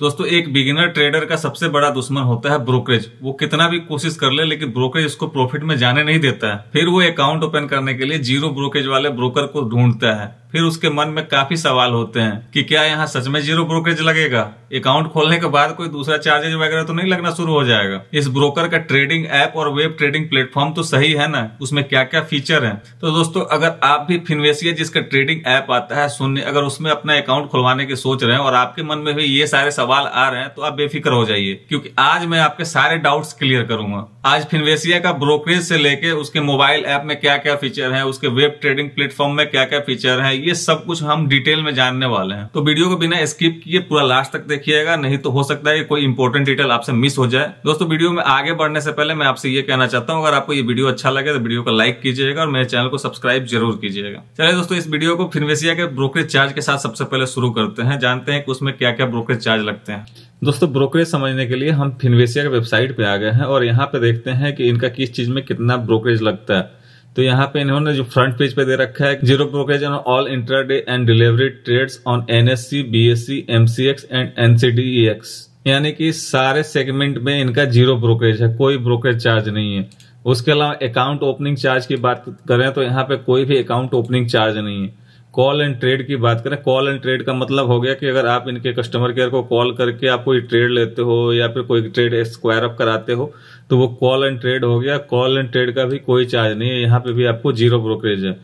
दोस्तों एक beginner trader का सबसे बड़ा दुश्मन होता है ब्रोकरेज वो कितना भी कोशिश कर ले लेकिन ब्रोकरेज उसको प्रॉफिट में जाने नहीं देता है फिर वो अकाउंट ओपन करने के लिए जीरो ब्रोकरेज वाले ब्रोकर को ढूंढता है फिर उसके मन में काफी सवाल होते हैं कि क्या यहाँ सच में जीरो ब्रोकरेज लगेगा अकाउंट खोलने के बाद कोई दूसरा चार्जेज वगैरह तो नहीं लगना शुरू हो जाएगा इस ब्रोकर का ट्रेडिंग ऐप और वेब ट्रेडिंग प्लेटफॉर्म तो सही है ना उसमें क्या क्या फीचर है तो दोस्तों अगर आप भी फिनवेसिया जिसका ट्रेडिंग ऐप आता है सुनने अगर उसमें अपना अकाउंट खुलवाने की सोच रहे हैं और आपके मन में भी ये सारे सवाल आ रहे हैं तो आप बेफिक्र हो जाइए क्योंकि आज मैं आपके सारे डाउट्स क्लियर करूंगा आज फिनवेसिया का ब्रोकरेज से लेके उसके मोबाइल ऐप में क्या क्या फीचर है उसके वेब ट्रेडिंग प्लेटफॉर्म में क्या क्या फीचर है ये सब कुछ हम डिटेल में जानने वाले हैं तो वीडियो को बिना स्किप किए पूरा लास्ट तक देखिएगा नहीं तो हो सकता है कोई इंपॉर्टेंट डिटेल आपसे मिस हो जाए दोस्तों वीडियो में आगे बढ़ने से पहले मैं आपसे ये कहना चाहता हूँ अगर आपको ये वीडियो अच्छा लगे तो वीडियो को लाइक कीजिएगा और मेरे चैनल को सब्सक्राइब जरूर कीजिएगा चलिए दोस्तों इस वीडियो को फिनवेसिया के ब्रोकरेज चार्ज के साथ सबसे पहले शुरू करते हैं जानते हैं कि उसमें क्या क्या ब्रोकरेज चार्ज लगते हैं दोस्तों ब्रोकरेज समझने के लिए हम फिनवेसिया के वेबसाइट पे आ गए हैं और यहाँ पे देखते हैं कि इनका किस चीज में कितना ब्रोकरेज लगता है तो यहाँ पे इन्होंने जो फ्रंट पेज पे दे रखा है zero brokerage on all intraday and delivery trades on NSC BSC MCX and NCDEX यानी कि सारे सेगमेंट में इनका जीरो ब्रोकरेज है कोई ब्रोकरेज चार्ज नहीं है उसके अलावा अकाउंट ओपनिंग चार्ज की बात करें तो यहाँ पे कोई भी अकाउंट ओपनिंग चार्ज नहीं है कॉल एंड ट्रेड की बात करें कॉल एंड ट्रेड का मतलब हो गया कि अगर आप इनके कस्टमर केयर को कॉल करके आप कोई ट्रेड लेते हो या फिर कोई ट्रेड स्क्वायर अप कराते हो तो वो कॉल एंड ट्रेड हो गया कॉल एंड ट्रेड का भी कोई चार्ज नहीं है यहाँ पे भी आपको जीरो ब्रोकरेज है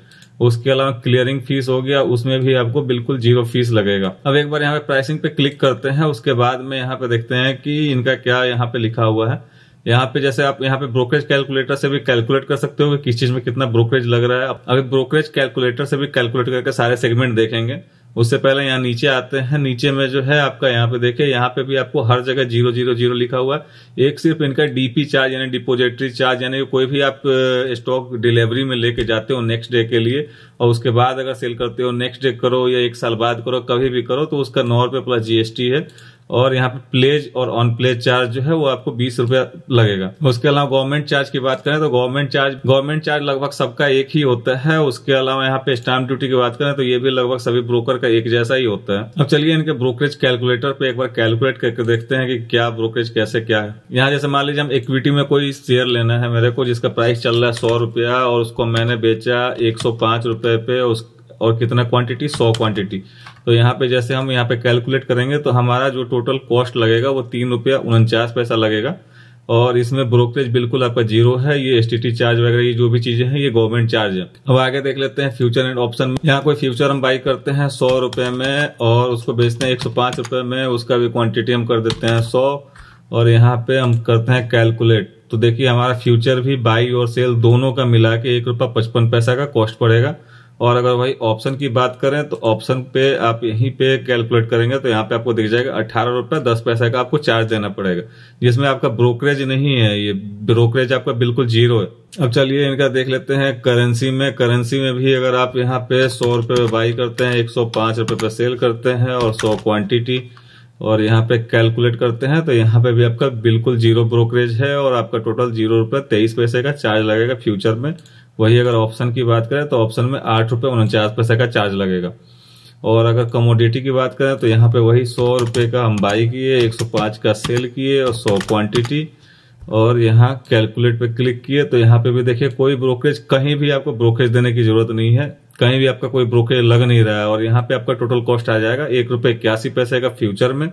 उसके अलावा क्लियरिंग फीस हो गया उसमें भी आपको बिल्कुल जीरो फीस लगेगा अब एक बार यहाँ पे प्राइसिंग पे क्लिक करते हैं उसके बाद में यहाँ पे देखते हैं कि इनका क्या यहाँ पे लिखा हुआ है यहाँ पे जैसे आप यहाँ पे ब्रोकरेज कैलकुलेटर से भी कैलकुलेट कर सकते हो कि किस चीज में कितना ब्रोकरेज लग रहा है अभी ब्रोकरेज कैलकुलेटर से भी कैलकुलेट करके सारे सेगमेंट देखेंगे उससे पहले यहाँ नीचे आते हैं नीचे में जो है आपका यहाँ पे देखिए यहाँ पे भी आपको हर जगह जीरो जीरो जीरो लिखा हुआ है एक सिर्फ इनका डीपी चार्ज यानी डिपोजिटरी चार्ज यानी कोई भी आप स्टॉक डिलीवरी में लेके जाते हो नेक्स्ट डे के लिए और उसके बाद अगर सेल करते हो नेक्स्ट डे करो या एक साल बाद करो कभी भी करो तो उसका नौ रुपये प्लस जीएसटी है और यहाँ पे प्लेज और ऑन प्लेज चार्ज जो है वो आपको बीस रुपया लगेगा उसके अलावा गवर्नमेंट चार्ज की बात करें तो गवर्नमेंट चार्ज गवर्नमेंट चार्ज लगभग सबका एक ही होता है उसके अलावा यहाँ पे स्टाम्प ड्यूटी की बात करें तो ये भी लगभग सभी ब्रोकर का एक जैसा ही होता है अब चलिए इनके ब्रोकरेज कैलकुलेटर पे एक बार कैलकुलेट करके देखते हैं कि क्या ब्रोकरेज कैसे क्या है यहाँ जैसे मान लीजिए हम इक्विटी में कोई शेयर लेना है मेरे को जिसका प्राइस चल रहा है सौ और उसको मैंने बेचा एक सौ पांच पे उस और कितना क्वांटिटी सौ क्वांटिटी तो यहाँ पे जैसे हम यहाँ पे कैलकुलेट करेंगे तो हमारा जो टोटल कॉस्ट लगेगा वो तीन रुपया उनचास पैसा लगेगा और इसमें ब्रोकरेज बिल्कुल आपका जीरो है ये एस चार्ज वगैरह ये जो भी चीजें हैं ये गवर्नमेंट चार्ज है अब आगे देख लेते हैं फ्यूचर एंड ऑप्शन यहाँ कोई फ्यूचर हम बाई करते हैं सौ रुपए में और उसको बेचते हैं एक सौ पांच रुपए में उसका भी क्वांटिटी हम कर देते हैं सौ और यहाँ पे हम करते हैं कैलकुलेट तो देखिये हमारा फ्यूचर भी बाई और सेल दोनों का मिला के एक रुपया पचपन पैसा का कॉस्ट पड़ेगा और अगर वही ऑप्शन की बात करें तो ऑप्शन पे आप यहीं पे कैलकुलेट करेंगे तो यहाँ पे आपको दिख जाएगा अट्ठारह रुपये दस पैसा का आपको चार्ज देना पड़ेगा जिसमें आपका ब्रोकरेज नहीं है ये ब्रोकरेज आपका बिल्कुल जीरो है अब चलिए इनका देख लेते हैं करेंसी में करेंसी में भी अगर आप यहाँ पे सौ रुपये पे बाई करते हैं एक सौ पाँच पे सेल करते हैं और सौ क्वांटिटी और यहाँ पे कैलकुलेट करते हैं तो यहाँ पे भी आपका बिल्कुल जीरो ब्रोकरेज है और आपका टोटल जीरो रुपये तेईस पैसे का चार्ज लगेगा फ्यूचर में वही अगर ऑप्शन की बात करें तो ऑप्शन में आठ रुपये उनचास पैसे का चार्ज लगेगा और अगर कमोडिटी की बात करें तो यहाँ पे वही सौ रुपये का हम बाई किए एक सौ पाँच का सेल किए और सौ क्वांटिटी और यहाँ कैलकुलेट पे क्लिक किए तो यहाँ पे भी देखिए कोई ब्रोकरेज कहीं भी आपको ब्रोकरेज देने की जरूरत नहीं है कहीं भी आपका कोई ब्रोकरेज लग नहीं रहा है और यहाँ पे आपका टोटल कॉस्ट आ जाएगा एक रुपये इक्यासी पैसे का फ्यूचर में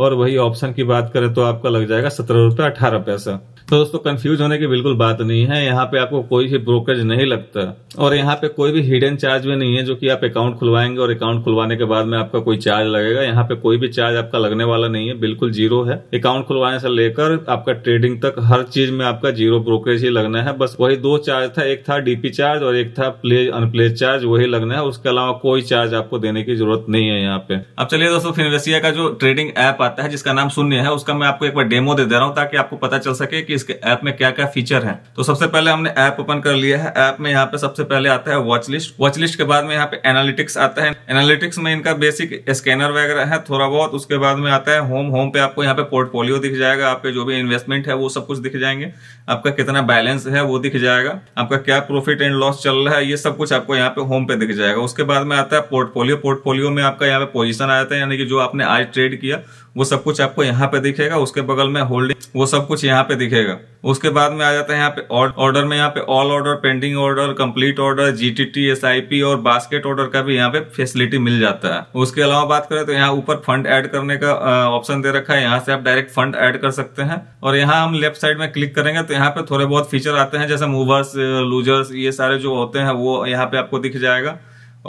और वही ऑप्शन की बात करें तो आपका लग जाएगा सत्रह रूपए अठारह पैसा तो दोस्तों कंफ्यूज होने की बिल्कुल बात नहीं है यहाँ पे आपको कोई भी ब्रोकरेज नहीं लगता और यहाँ पे कोई भी हिडन चार्ज भी नहीं है जो कि आप अकाउंट खुलवाएंगे और अकाउंट खुलवाने के बाद में आपका कोई चार्ज लगेगा यहाँ पे कोई भी चार्ज आपका लगने वाला नहीं है बिल्कुल जीरो है अकाउंट खुलवाने से लेकर आपका ट्रेडिंग तक हर चीज में आपका जीरो ब्रोकरेज ही लगना है बस वही दो चार्ज था एक था डीपी चार्ज और एक था प्ले अनप्ले चार्ज वही लगना है उसके अलावा कोई चार्ज आपको देने की जरूरत नहीं है यहाँ पे अब चलिए दोस्तों फिनवेसिया का जो ट्रेडिंग एप आता है जिसका नाम शून्य है उसका मैं आपको एक बार डेमो दे दे रहा हूँ ताकि आपको पता चल सके कि इसके ऐप में क्या क्या फीचर है तो सबसे पहले हमने ऐप ओपन कर लिया है ऐप में यहाँ पे सबसे पहले आता है वॉच लिस्ट वॉच लिस्ट के बाद में यहाँ पे एनालिटिक्स आता है एनालिटिक्स में इनका बेसिक स्कैनर वगैरह है थोड़ा बहुत उसके बाद में आता है होम होम पे आपको यहाँ पे पोर्टफोलियो दिख जाएगा आपके जो भी इन्वेस्टमेंट है वो सब कुछ दिख जाएंगे आपका कितना बैलेंस है वो दिख जाएगा आपका क्या प्रॉफिट एंड लॉस चल रहा है ये सब कुछ आपको यहाँ पे होम पे दिख जाएगा उसके बाद में आता है पोर्टफोलियो पोर्टफोलियो में आपका यहाँ पे पोजिशन आ जाता है यानी कि जो आपने आज ट्रेड किया वो सब कुछ आपको यहाँ पे दिखेगा उसके बगल में होल्डिंग वो सब कुछ यहाँ पे दिखेगा उसके बाद में आ जाता है यहाँ पे ऑर्डर में यहाँ पे all order pending order complete order GTT SIP और बास्केट ऑर्डर का भी यहाँ पे फैसिलिटी मिल जाता है उसके अलावा बात करें तो यहाँ ऊपर फंड ऐड करने का ऑप्शन दे रखा है यहाँ से आप डायरेक्ट फंड ऐड कर सकते हैं और यहाँ हम लेफ्ट साइड में क्लिक करेंगे तो यहाँ पे थोड़े बहुत फीचर आते हैं जैसे मूवर्स लूजर्स ये सारे जो होते हैं वो यहाँ पे आपको दिख जाएगा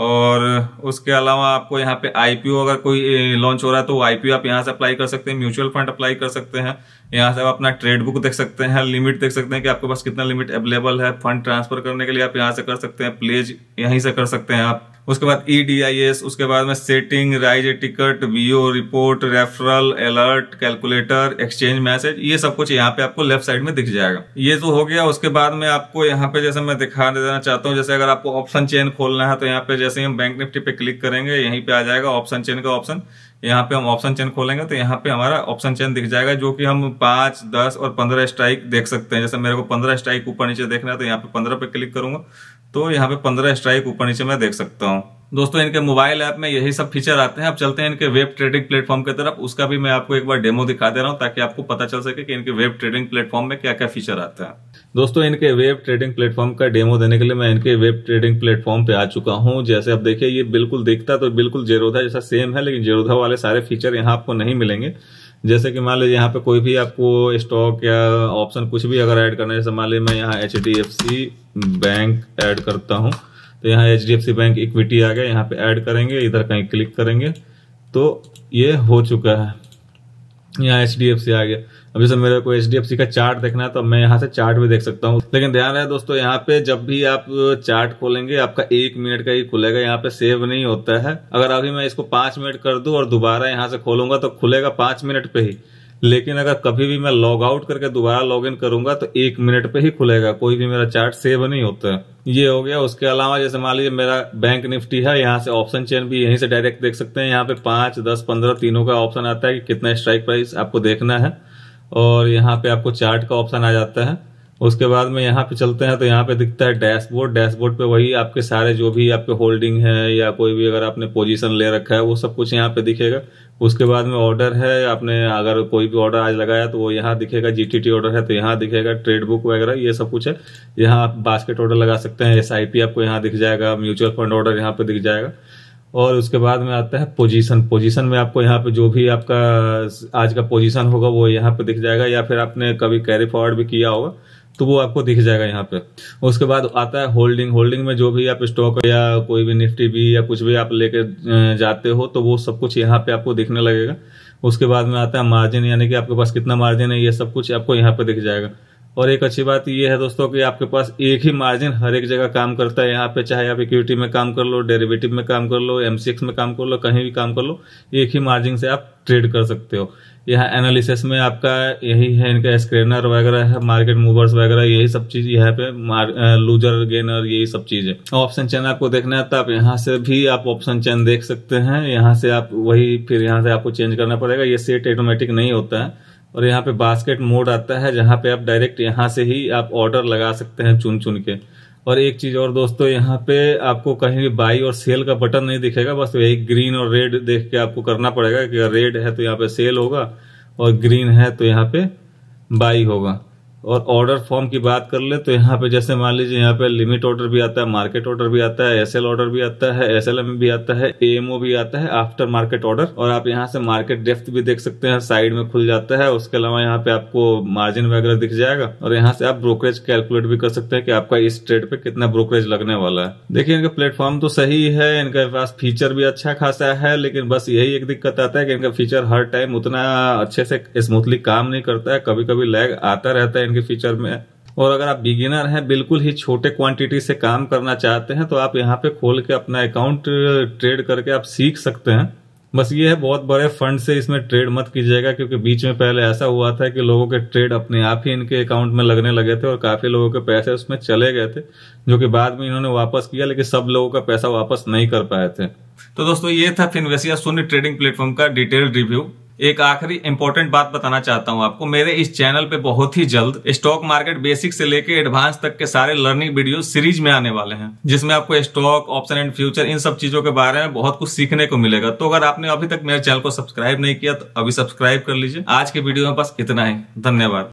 और उसके अलावा आपको यहाँ पे आईपीओ अगर कोई लॉन्च हो रहा है तो आईपीओ आप यहाँ से अप्लाई कर सकते हैं म्यूचुअल फंड अप्लाई कर सकते हैं यहाँ से आप अपना ट्रेड बुक देख सकते हैं लिमिट देख सकते हैं कि आपके पास कितना लिमिट अवेलेबल है फंड ट्रांसफर करने के लिए आप यहाँ से कर सकते हैं प्लेज यहीं से कर सकते हैं आप उसके बाद ई डी आई एस उसके बाद में सेटिंग राइज टिकट वीओ report referral alert calculator exchange message ये सब कुछ यहाँ पे आपको लेफ्ट साइड में दिख जाएगा ये तो हो गया उसके बाद में आपको यहाँ पे जैसे मैं दिखा देना चाहता हूँ जैसे अगर आपको ऑप्शन चेन खोलना है तो यहाँ पे जैसे हम बैंक निफ्टी पे क्लिक करेंगे यहीं पे आ जाएगा ऑप्शन चेन का ऑप्शन यहाँ पे हम ऑप्शन चेन खोलेंगे तो यहाँ पे हमारा ऑप्शन चेन दिख जाएगा जो कि हम पाँच दस और पंद्रह स्ट्राइक देख सकते हैं जैसे मेरे को पंद्रह स्ट्राइक ऊपर नीचे देखना है तो यहाँ पे पंद्रह पे क्लिक करूंगा तो यहाँ पे पंद्रह स्ट्राइक ऊपर नीचे मैं देख सकता हूँ दोस्तों इनके मोबाइल ऐप में यही सब फीचर आते हैं अब चलते हैं इनके वेब ट्रेडिंग प्लेटफॉर्म की तरफ उसका भी मैं आपको एक बार डेमो दिखा दे रहा हूं ताकि आपको पता चल सके कि इनके वेब ट्रेडिंग प्लेटफॉर्म में क्या क्या फीचर आते हैं दोस्तों इनके वेब ट्रेडिंग प्लेटफॉर्म का डेमो देने के लिए मैं इनके वेब ट्रेडिंग प्लेटफॉर्म पे आ चुका हूँ जैसे आप देखिए ये बिल्कुल दिखता तो बिल्कुल जेरोधा जैसा सेम है लेकिन जेरोधा वाले सारे फीचर यहाँ आपको नहीं मिलेंगे जैसे कि मान लीजिए यहाँ पे कोई भी आपको स्टॉक या ऑप्शन कुछ भी अगर ऐड करना है जैसे मान लीजिए मैं यहाँ एच बैंक ऐड करता हूँ तो यहाँ एच बैंक इक्विटी आ गया यहाँ पे ऐड करेंगे इधर कहीं क्लिक करेंगे तो ये हो चुका है यहाँ एच डी एफ सी आ गया अब जैसे मेरे को एच डी एफ सी का चार्ट देखना है तो मैं यहाँ से चार्ट भी देख सकता हूँ लेकिन ध्यान रहे दोस्तों यहाँ पे जब भी आप चार्ट खोलेंगे आपका एक मिनट का ही खुलेगा यहाँ पे सेव नहीं होता है अगर अभी मैं इसको पांच मिनट कर दू और दोबारा यहाँ से खोलूंगा तो खुलेगा पांच मिनट पे ही लेकिन अगर कभी भी मैं लॉग आउट करके दोबारा लॉग इन करूंगा तो एक मिनट पे ही खुलेगा कोई भी मेरा चार्ट सेव नहीं होता है ये हो गया उसके अलावा जैसे मान लीजिए मेरा बैंक निफ्टी है यहाँ से ऑप्शन चेन भी यहीं से डायरेक्ट देख सकते हैं यहाँ पे पांच दस पंद्रह तीनों का ऑप्शन आता है कि कितना स्ट्राइक प्राइस आपको देखना है और यहाँ पे आपको चार्ट का ऑप्शन आ जाता है उसके बाद में यहाँ पे चलते हैं तो यहाँ पे दिखता है डैशबोर्ड डैशबोर्ड पे वही आपके सारे जो भी आपके होल्डिंग है या कोई भी अगर आपने पोजीशन ले रखा है वो सब कुछ यहाँ पे दिखेगा उसके बाद में ऑर्डर है आपने अगर कोई भी ऑर्डर आज लगाया तो वो यहाँ दिखेगा जीटीटी ऑर्डर है तो यहाँ दिखेगा ट्रेड बुक वगैरह ये सब कुछ है यहाँ आप बास्केट ऑर्डर लगा सकते हैं एस आपको यहाँ दिख जाएगा म्यूचुअल फंड ऑर्डर यहाँ पे दिख जाएगा और उसके बाद में आता है पोजीशन पोजीशन में आपको यहाँ पे जो भी आपका आज का पोजीशन होगा वो यहाँ पे दिख जाएगा या फिर आपने कभी कैरी फॉरवर्ड भी किया होगा तो वो आपको दिख जाएगा यहाँ पे उसके बाद आता है होल्डिंग होल्डिंग में जो भी आप स्टॉक या कोई भी निफ्टी भी या कुछ भी आप लेके जाते हो तो वो सब कुछ यहाँ पे आपको दिखने लगेगा उसके बाद में आता है मार्जिन यानी कि आपके पास कितना मार्जिन है ये सब कुछ आपको यहाँ पे दिख जाएगा और एक अच्छी बात यह है दोस्तों कि आपके पास एक ही मार्जिन हर एक जगह काम करता है यहाँ पे चाहे आप इक्विटी में काम कर लो डेरिवेटिव में काम कर लो एमसीएक्स में काम कर लो कहीं भी काम कर लो एक ही मार्जिन से आप ट्रेड कर सकते हो यहाँ एनालिसिस में आपका यही है इनका स्क्रेनर वगैरह है मार्केट मूवर्स वगैरह यही सब चीज यहाँ पे लूजर गेनर यही सब चीज है ऑप्शन चैन आपको देखना है तो आप यहाँ से भी आप ऑप्शन चैन देख सकते हैं यहाँ से आप वही फिर यहाँ से आपको चेंज करना पड़ेगा ये सेट ऑटोमेटिक नहीं होता है और यहाँ पे बास्केट मोड आता है जहाँ पे आप डायरेक्ट यहाँ से ही आप ऑर्डर लगा सकते हैं चुन चुन के और एक चीज और दोस्तों यहाँ पे आपको कहीं भी बाई और सेल का बटन नहीं दिखेगा बस वही ग्रीन और रेड देख के आपको करना पड़ेगा कि रेड है तो यहाँ पे सेल होगा और ग्रीन है तो यहाँ पे बाई होगा और ऑर्डर फॉर्म की बात कर ले तो यहाँ पे जैसे मान लीजिए यहाँ पे लिमिट ऑर्डर भी आता है मार्केट ऑर्डर भी आता है एसएल ऑर्डर भी आता है एसएलएम भी आता है एमओ भी आता है आफ्टर मार्केट ऑर्डर और आप यहाँ से मार्केट डेफ्थ भी देख सकते हैं साइड में खुल जाता है उसके अलावा यहाँ पे आपको मार्जिन वगैरह दिख जाएगा और यहाँ से आप ब्रोकरेज कैलकुलेट भी कर सकते हैं कि आपका इस ट्रेड पे कितना ब्रोकरेज लगने वाला है देखिये इनका प्लेटफॉर्म तो सही है इनके पास फीचर भी अच्छा खासा है लेकिन बस यही एक दिक्कत आता है कि इनका फीचर हर टाइम उतना अच्छे से स्मूथली काम नहीं करता है कभी कभी लैग आता रहता है के फीचर में और अगर आप बिगिनर हैं बिल्कुल ही छोटे क्वांटिटी से काम करना चाहते हैं तो आप यहाँ पे खोल के अपना अकाउंट ट्रेड uh, करके आप सीख सकते हैं बस ये है बहुत बड़े फंड से इसमें ट्रेड मत कीजिएगा क्योंकि बीच में पहले ऐसा हुआ था कि लोगों के ट्रेड अपने आप ही इनके अकाउंट में लगने लगे थे और काफी लोगों के पैसे उसमें चले गए थे जो कि बाद में इन्होंने वापस किया लेकिन सब लोगों का पैसा वापस नहीं कर पाए थे तो दोस्तों ये था फिनवेसिया शून्य ट्रेडिंग प्लेटफॉर्म का डिटेल रिव्यू एक आखिरी इंपॉर्टेंट बात बताना चाहता हूँ आपको मेरे इस चैनल पे बहुत ही जल्द स्टॉक मार्केट बेसिक से लेके एडवांस तक के सारे लर्निंग वीडियो सीरीज में आने वाले हैं जिसमें आपको स्टॉक ऑप्शन एंड फ्यूचर इन सब चीजों के बारे में बहुत कुछ सीखने को मिलेगा तो अगर आपने अभी तक मेरे चैनल को सब्सक्राइब नहीं किया तो अभी सब्सक्राइब कर लीजिए आज के वीडियो में बस इतना ही धन्यवाद